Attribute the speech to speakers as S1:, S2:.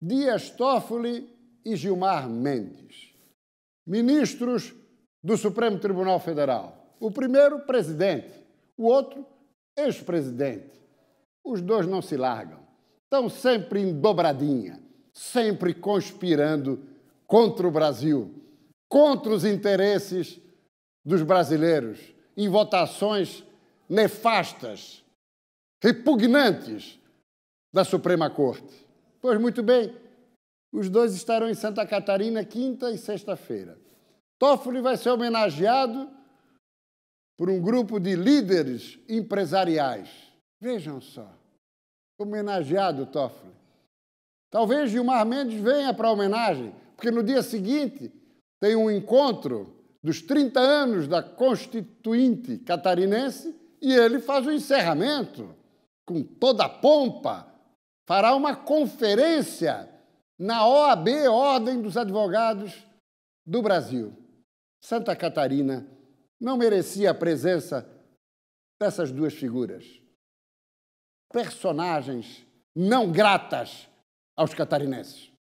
S1: Dias Toffoli e Gilmar Mendes, ministros do Supremo Tribunal Federal. O primeiro, presidente, o outro, ex-presidente. Os dois não se largam, estão sempre em dobradinha, sempre conspirando contra o Brasil, contra os interesses dos brasileiros, em votações nefastas, repugnantes da Suprema Corte. Pois muito bem, os dois estarão em Santa Catarina quinta e sexta-feira. Toffoli vai ser homenageado por um grupo de líderes empresariais. Vejam só, homenageado Toffoli. Talvez Gilmar Mendes venha para a homenagem, porque no dia seguinte tem um encontro dos 30 anos da Constituinte catarinense e ele faz o encerramento com toda a pompa fará uma conferência na OAB, Ordem dos Advogados do Brasil. Santa Catarina não merecia a presença dessas duas figuras. Personagens não gratas aos catarinenses.